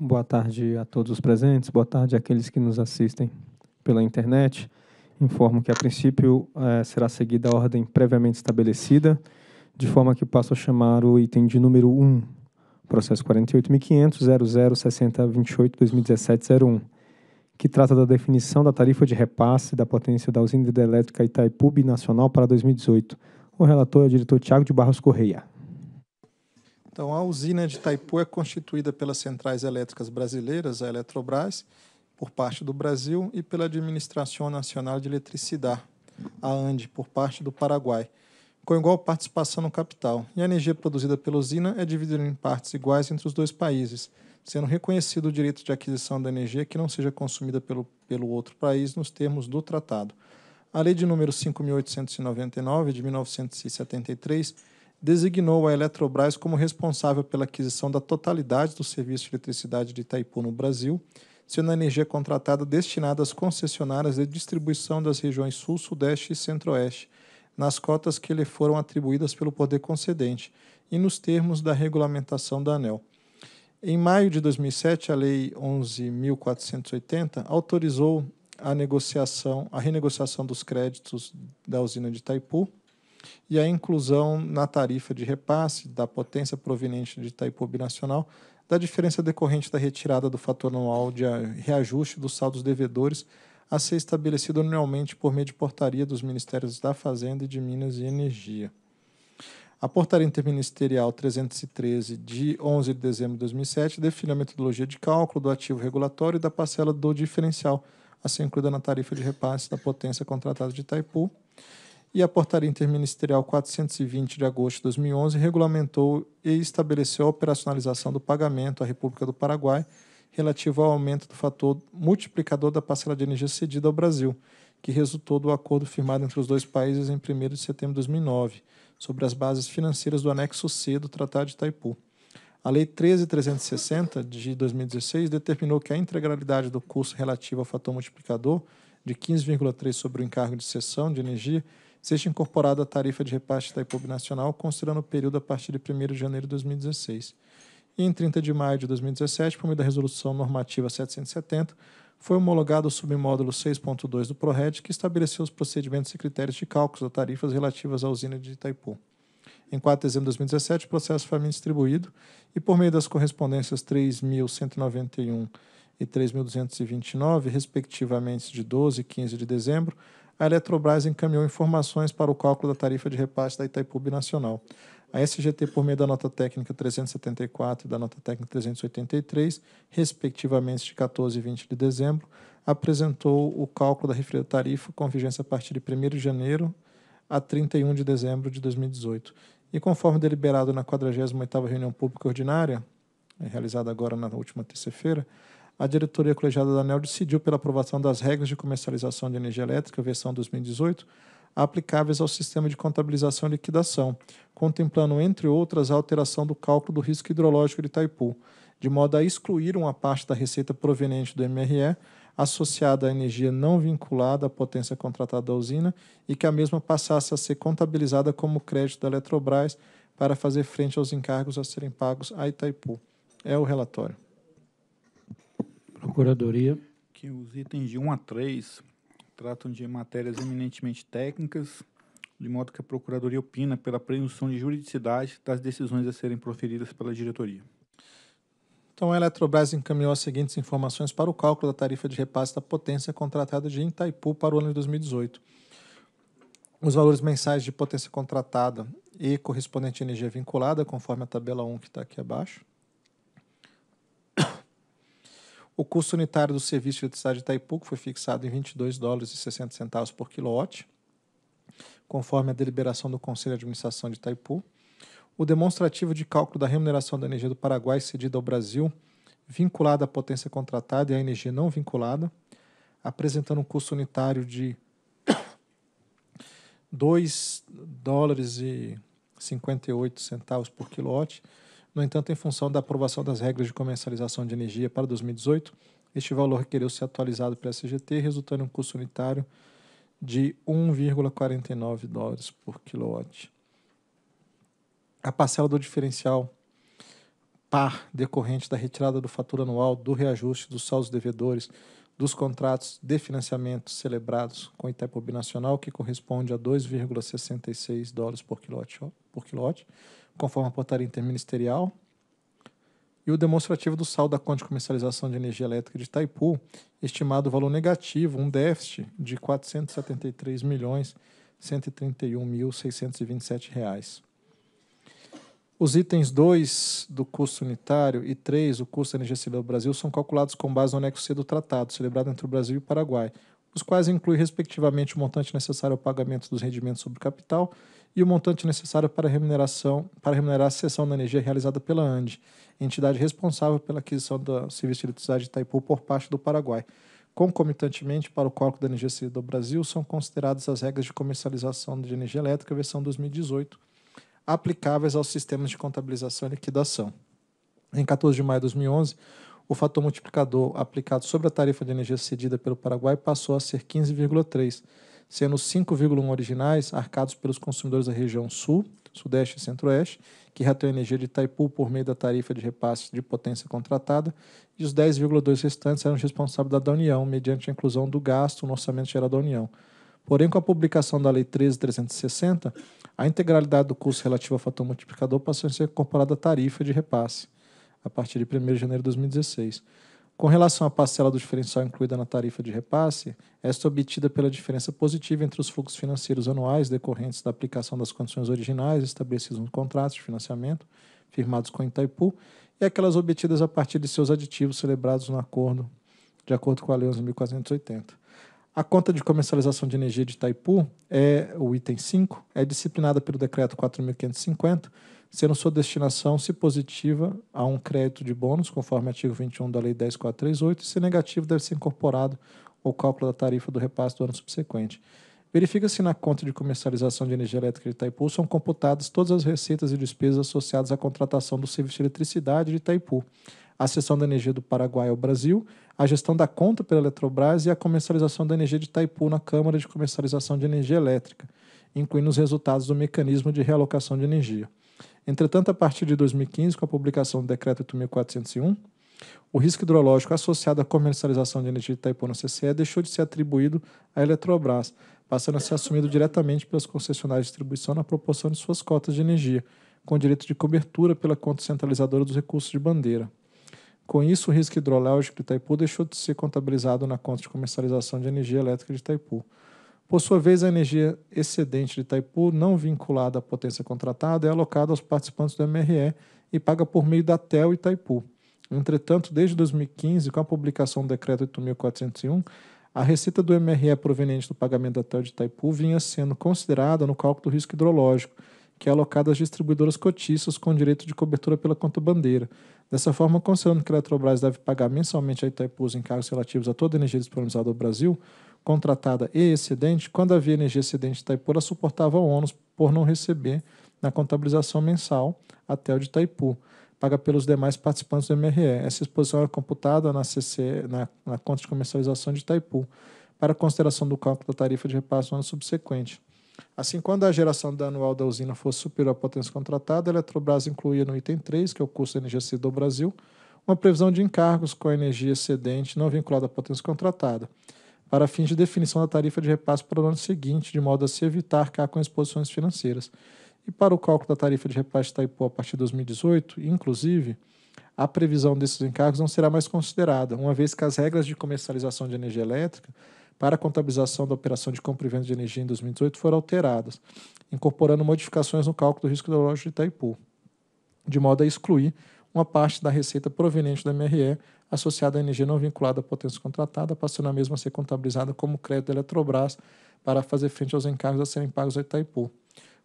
Boa tarde a todos os presentes, boa tarde àqueles que nos assistem pela internet. Informo que, a princípio, eh, será seguida a ordem previamente estabelecida, de forma que passo a chamar o item de número 1, processo 48.500.006028-2017-01, que trata da definição da tarifa de repasse da potência da usina hidrelétrica Itaipu Nacional para 2018. O relator é o diretor Tiago de Barros Correia. Então, a usina de Itaipu é constituída pelas centrais elétricas brasileiras, a Eletrobras, por parte do Brasil, e pela Administração Nacional de Eletricidade, a ANDE, por parte do Paraguai, com igual participação no capital. E a energia produzida pela usina é dividida em partes iguais entre os dois países, sendo reconhecido o direito de aquisição da energia que não seja consumida pelo, pelo outro país nos termos do tratado. A Lei de número 5.899, de 1973, designou a Eletrobras como responsável pela aquisição da totalidade do serviço de eletricidade de Itaipu no Brasil, sendo a energia contratada destinada às concessionárias de distribuição das regiões Sul, Sudeste e Centro-Oeste, nas cotas que lhe foram atribuídas pelo poder concedente e nos termos da regulamentação da ANEL. Em maio de 2007, a Lei 11.480 autorizou a, negociação, a renegociação dos créditos da usina de Itaipu, e a inclusão na tarifa de repasse da potência proveniente de Itaipu Binacional da diferença decorrente da retirada do fator anual de reajuste dos saldos devedores a ser estabelecido anualmente por meio de portaria dos Ministérios da Fazenda e de Minas e Energia. A Portaria Interministerial 313, de 11 de dezembro de 2007, definiu a metodologia de cálculo do ativo regulatório e da parcela do diferencial, a ser incluída na tarifa de repasse da potência contratada de Itaipu, e a Portaria Interministerial 420 de agosto de 2011 regulamentou e estabeleceu a operacionalização do pagamento à República do Paraguai relativo ao aumento do fator multiplicador da parcela de energia cedida ao Brasil, que resultou do acordo firmado entre os dois países em 1 de setembro de 2009, sobre as bases financeiras do anexo C do Tratado de Itaipu. A Lei 13.360 de 2016 determinou que a integralidade do custo relativo ao fator multiplicador, de 15,3 sobre o encargo de cessão de energia, seja incorporada a tarifa de repasse da IPOB nacional, considerando o período a partir de 1 de janeiro de 2016. E em 30 de maio de 2017, por meio da Resolução Normativa 770, foi homologado o submódulo 6.2 do PRORED, que estabeleceu os procedimentos e critérios de cálculo das tarifas relativas à usina de Itaipu. Em 4 de dezembro de 2017, o processo foi distribuído e, por meio das correspondências 3.191 e 3.229, respectivamente de 12 e 15 de dezembro, a Eletrobras encaminhou informações para o cálculo da tarifa de repasse da Itaipu Nacional. A SGT, por meio da nota técnica 374 e da nota técnica 383, respectivamente de 14 e 20 de dezembro, apresentou o cálculo da referida tarifa com vigência a partir de 1 de janeiro a 31 de dezembro de 2018. E conforme deliberado na 48ª reunião pública ordinária, é realizada agora na última terça-feira, a diretoria colegiada da ANEL decidiu pela aprovação das regras de comercialização de energia elétrica, versão 2018, aplicáveis ao sistema de contabilização e liquidação, contemplando, entre outras, a alteração do cálculo do risco hidrológico de Itaipu, de modo a excluir uma parte da receita proveniente do MRE associada à energia não vinculada à potência contratada da usina e que a mesma passasse a ser contabilizada como crédito da Eletrobras para fazer frente aos encargos a serem pagos a Itaipu. É o relatório. Procuradoria. Que os itens de 1 a 3 tratam de matérias eminentemente técnicas, de modo que a Procuradoria opina pela presunção de juridicidade das decisões a serem proferidas pela diretoria. Então, a Eletrobras encaminhou as seguintes informações para o cálculo da tarifa de repasse da potência contratada de Itaipu para o ano de 2018. Os valores mensais de potência contratada e correspondente energia vinculada, conforme a tabela 1 que está aqui abaixo. O custo unitário do serviço de eletricidade de Itaipu foi fixado em 22 dólares e 60 centavos por quilowatt, conforme a deliberação do Conselho de Administração de Itaipu. O demonstrativo de cálculo da remuneração da energia do Paraguai cedida ao Brasil, vinculada à potência contratada e à energia não vinculada, apresentando um custo unitário de 2 dólares e 58 centavos por quilowatt, no entanto, em função da aprovação das regras de comercialização de energia para 2018, este valor requereu ser atualizado para a CGT, resultando em um custo unitário de 1,49 dólares por quilowatt. A parcela do diferencial par decorrente da retirada do fator anual, do reajuste dos saldos devedores, dos contratos de financiamento celebrados com Itaipu Binacional, que corresponde a 2,66 dólares por quilote, por quilote, conforme a portaria interministerial, e o demonstrativo do saldo da conta de comercialização de energia elétrica de Itaipu, estimado o valor negativo, um déficit de R$ milhões reais. Os itens 2 do custo unitário e 3 do custo da energia do Brasil são calculados com base no anexo C do tratado, celebrado entre o Brasil e o Paraguai, os quais incluem, respectivamente, o montante necessário ao pagamento dos rendimentos sobre capital e o montante necessário para, remuneração, para remunerar a cessão da energia realizada pela ANDE, entidade responsável pela aquisição do serviço de eletricidade de Itaipu por parte do Paraguai. Concomitantemente, para o cálculo da energia do Brasil, são consideradas as regras de comercialização de energia elétrica versão 2018, aplicáveis aos sistemas de contabilização e liquidação. Em 14 de maio de 2011, o fator multiplicador aplicado sobre a tarifa de energia cedida pelo Paraguai passou a ser 15,3, sendo 5,1 originais arcados pelos consumidores da região Sul, Sudeste e Centro-Oeste, que retém energia de Itaipu por meio da tarifa de repasse de potência contratada, e os 10,2 restantes eram responsabilidade da União, mediante a inclusão do gasto no orçamento geral da União. Porém, com a publicação da Lei 13.360, a integralidade do custo relativo ao fator multiplicador passou a ser incorporada à tarifa de repasse, a partir de 1 de janeiro de 2016. Com relação à parcela do diferencial incluída na tarifa de repasse, esta é obtida pela diferença positiva entre os fluxos financeiros anuais decorrentes da aplicação das condições originais estabelecidas no contrato de financiamento, firmados com Itaipu, e aquelas obtidas a partir de seus aditivos celebrados no acordo, de acordo com a Lei 11.480. A conta de comercialização de energia de Itaipu, é o item 5, é disciplinada pelo decreto 4550, sendo sua destinação, se positiva, a um crédito de bônus, conforme artigo 21 da lei 10438, e se negativo, deve ser incorporado ao cálculo da tarifa do repasse do ano subsequente. Verifica se na conta de comercialização de energia elétrica de Itaipu são computadas todas as receitas e despesas associadas à contratação do serviço de eletricidade de Itaipu, a cessão da energia do Paraguai ao Brasil, a gestão da conta pela Eletrobras e a comercialização da energia de Itaipu na Câmara de Comercialização de Energia Elétrica, incluindo os resultados do mecanismo de realocação de energia. Entretanto, a partir de 2015, com a publicação do Decreto 8.401, o risco hidrológico associado à comercialização de energia de Itaipu na CCE deixou de ser atribuído à Eletrobras, passando a ser assumido diretamente pelas concessionárias de distribuição na proporção de suas cotas de energia, com direito de cobertura pela conta centralizadora dos recursos de bandeira. Com isso, o risco hidrológico de Itaipu deixou de ser contabilizado na conta de comercialização de energia elétrica de Itaipu. Por sua vez, a energia excedente de Itaipu, não vinculada à potência contratada, é alocada aos participantes do MRE e paga por meio da TEL Itaipu. Entretanto, desde 2015, com a publicação do Decreto 8.401, a receita do MRE proveniente do pagamento da TEL de Itaipu vinha sendo considerada no cálculo do risco hidrológico, que é alocada às distribuidoras cotistas com direito de cobertura pela conta bandeira, Dessa forma, considerando que a Eletrobras deve pagar mensalmente a Itaipu os encargos relativos a toda a energia disponibilizada ao Brasil, contratada e excedente, quando havia energia excedente, Itaipu ela suportava o ônus por não receber na contabilização mensal até o de Itaipu, paga pelos demais participantes do MRE. Essa exposição era computada na, CC, na, na conta de comercialização de Itaipu, para consideração do cálculo da tarifa de repasse no ano subsequente. Assim, quando a geração da anual da usina fosse superior à potência contratada, a Eletrobras incluía no item 3, que é o custo da energia do Brasil, uma previsão de encargos com a energia excedente não vinculada à potência contratada, para fins de definição da tarifa de repasse para o ano seguinte, de modo a se evitar cá com exposições financeiras. E para o cálculo da tarifa de repasse Taipu a partir de 2018, inclusive, a previsão desses encargos não será mais considerada, uma vez que as regras de comercialização de energia elétrica para a contabilização da operação de compra e venda de energia em 2018 foram alteradas, incorporando modificações no cálculo do risco hidrológico de Itaipu, de modo a excluir uma parte da receita proveniente da MRE associada à energia não vinculada à potência contratada, passando a mesma a ser contabilizada como crédito da Eletrobras para fazer frente aos encargos a serem pagos a Itaipu.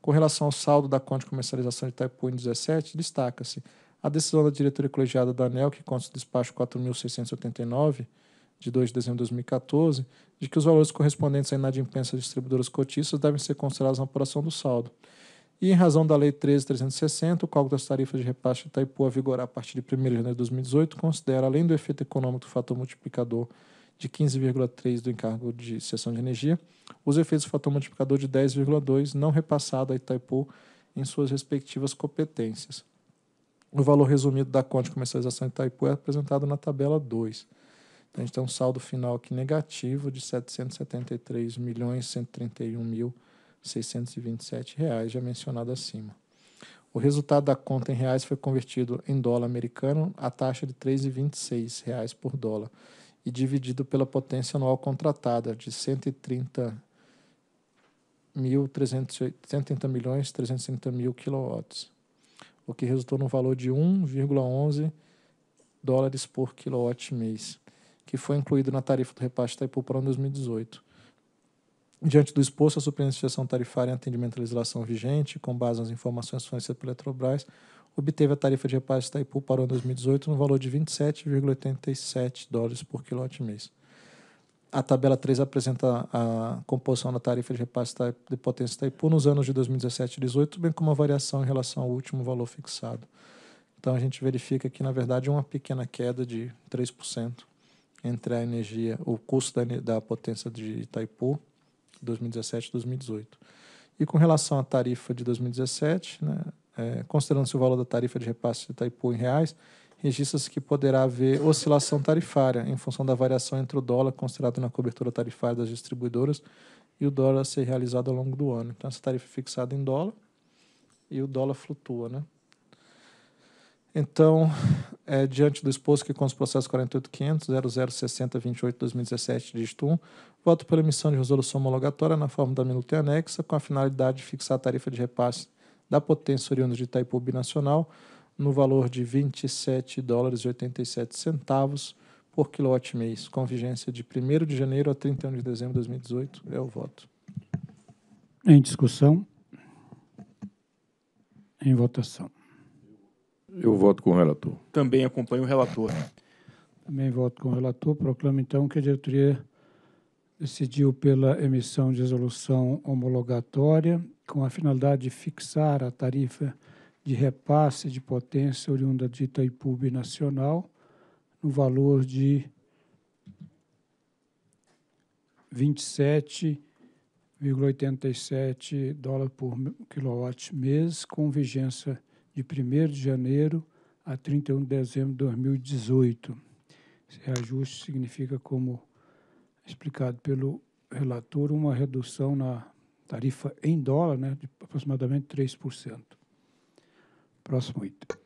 Com relação ao saldo da conta de comercialização de Itaipu em 2017, destaca-se a decisão da diretoria colegiada da ANEL, que consta do despacho 4689, de 2 de dezembro de 2014, de que os valores correspondentes à inadimplência de distribuidoras cotistas devem ser considerados na apuração do saldo. E, em razão da Lei 13.360, o cálculo das tarifas de repasse de Itaipu a vigorar a partir de 1 de janeiro de 2018 considera, além do efeito econômico do fator multiplicador de 15,3 do encargo de cessão de energia, os efeitos do fator multiplicador de 10,2 não repassado a Itaipu em suas respectivas competências. O valor resumido da conta de comercialização de Itaipu é apresentado na tabela 2. Né? Então, a gente tem um saldo final aqui negativo de R$ 773.131.627, já mencionado acima. O resultado da conta em reais foi convertido em dólar americano a taxa de R$ 3,26 por dólar e dividido pela potência anual contratada de 130 mil milhões 360 mil o que resultou no valor de 1,11 dólares por quilowatt mês que foi incluído na tarifa do repasse Itaipu para 2018. Diante do exposto, a Superintendência Tarifária em atendimento à legislação vigente, com base nas informações fornecidas pela Eletrobras, obteve a tarifa de repasse Itaipu para o ano 2018 no valor de 27,87 dólares por quilowatt-mês. A tabela 3 apresenta a composição da tarifa de repasse de potência Itaipu nos anos de 2017 e 2018, bem como a variação em relação ao último valor fixado. Então, a gente verifica que, na verdade, uma pequena queda de 3% entre a energia, o custo da, da potência de Itaipu, 2017 e 2018. E com relação à tarifa de 2017, né, é, considerando-se o valor da tarifa de repasse de Itaipu em reais, registra-se que poderá haver oscilação tarifária em função da variação entre o dólar considerado na cobertura tarifária das distribuidoras e o dólar a ser realizado ao longo do ano. Então, essa tarifa é fixada em dólar e o dólar flutua, né? Então, é, diante do exposto que com os processos 48.500.0060.28.2017, dígito 1, voto pela emissão de resolução homologatória na forma da minuta e anexa, com a finalidade de fixar a tarifa de repasse da potência oriunda de Itaipu Binacional no valor de 27 dólares e 87 centavos por quilowatt mês, com vigência de 1 de janeiro a 31 de dezembro de 2018. É o voto. Em discussão. Em votação. Eu voto com o relator. Também acompanho o relator. Também voto com o relator. Proclamo, então, que a diretoria decidiu pela emissão de resolução homologatória com a finalidade de fixar a tarifa de repasse de potência oriunda de Itaipu Nacional no valor de 27,87 dólares por quilowatt mês, com vigência de 1 de janeiro a 31 de dezembro de 2018. Esse reajuste significa, como explicado pelo relator, uma redução na tarifa em dólar né, de aproximadamente 3%. Próximo item.